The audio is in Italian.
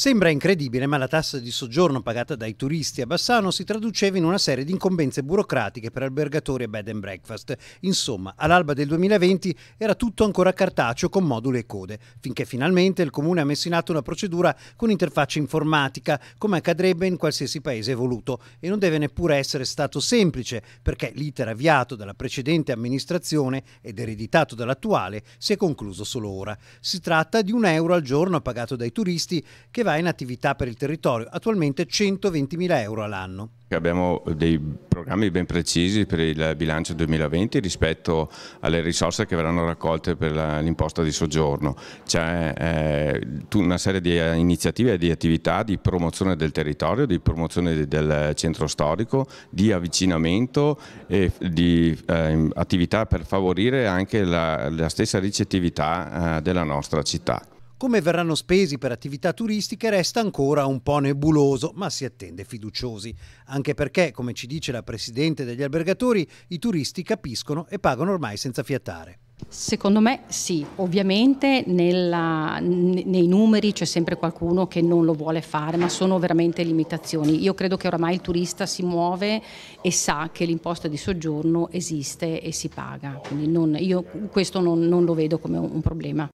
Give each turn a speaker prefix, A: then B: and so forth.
A: Sembra incredibile, ma la tassa di soggiorno pagata dai turisti a Bassano si traduceva in una serie di incombenze burocratiche per albergatori e bed and breakfast. Insomma, all'alba del 2020 era tutto ancora cartaceo con moduli e code, finché finalmente il comune ha messo in atto una procedura con interfaccia informatica, come accadrebbe in qualsiasi paese evoluto, e non deve neppure essere stato semplice, perché l'iter avviato dalla precedente amministrazione ed ereditato dall'attuale si è concluso solo ora. Si tratta di un euro al giorno pagato dai turisti che va in attività per il territorio, attualmente 120.000 euro all'anno.
B: Abbiamo dei programmi ben precisi per il bilancio 2020 rispetto alle risorse che verranno raccolte per l'imposta di soggiorno. C'è eh, una serie di eh, iniziative e di attività di promozione del territorio, di promozione del centro storico, di avvicinamento e di eh, attività per favorire anche la, stessa ricettività della nostra città.
A: Come verranno spesi per attività turistiche resta ancora un po' nebuloso, ma si attende fiduciosi, anche perché, come ci dice la Presidente degli albergatori, i turisti capiscono e pagano ormai senza fiatare.
C: Secondo me sì, ovviamente nella, nei numeri c'è sempre qualcuno che non lo vuole fare, ma sono veramente limitazioni. Io credo che oramai il turista si muove e sa che l'imposta di soggiorno esiste e si paga, quindi non, io questo non, non lo vedo come un problema.